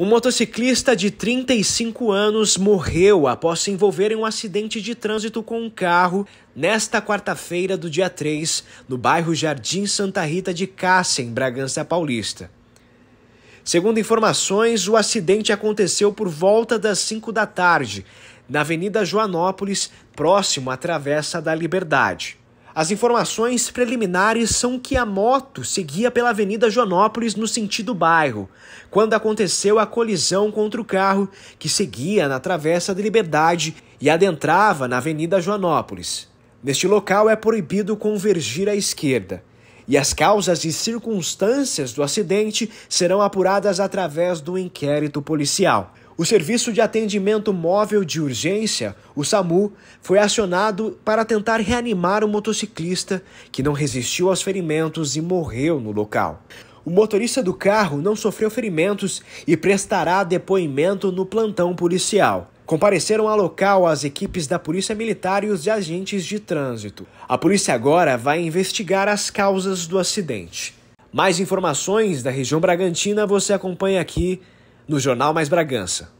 Um motociclista de 35 anos morreu após se envolver em um acidente de trânsito com um carro nesta quarta-feira do dia 3, no bairro Jardim Santa Rita de Cássia, em Bragança Paulista. Segundo informações, o acidente aconteceu por volta das 5 da tarde, na Avenida Joanópolis, próximo à Travessa da Liberdade. As informações preliminares são que a moto seguia pela Avenida Joanópolis no sentido bairro, quando aconteceu a colisão contra o carro que seguia na Travessa da Liberdade e adentrava na Avenida Joanópolis. Neste local é proibido convergir à esquerda, e as causas e circunstâncias do acidente serão apuradas através do inquérito policial. O Serviço de Atendimento Móvel de Urgência, o SAMU, foi acionado para tentar reanimar o motociclista, que não resistiu aos ferimentos e morreu no local. O motorista do carro não sofreu ferimentos e prestará depoimento no plantão policial. Compareceram ao local as equipes da Polícia Militar e os agentes de trânsito. A polícia agora vai investigar as causas do acidente. Mais informações da região Bragantina você acompanha aqui no Jornal Mais Bragança.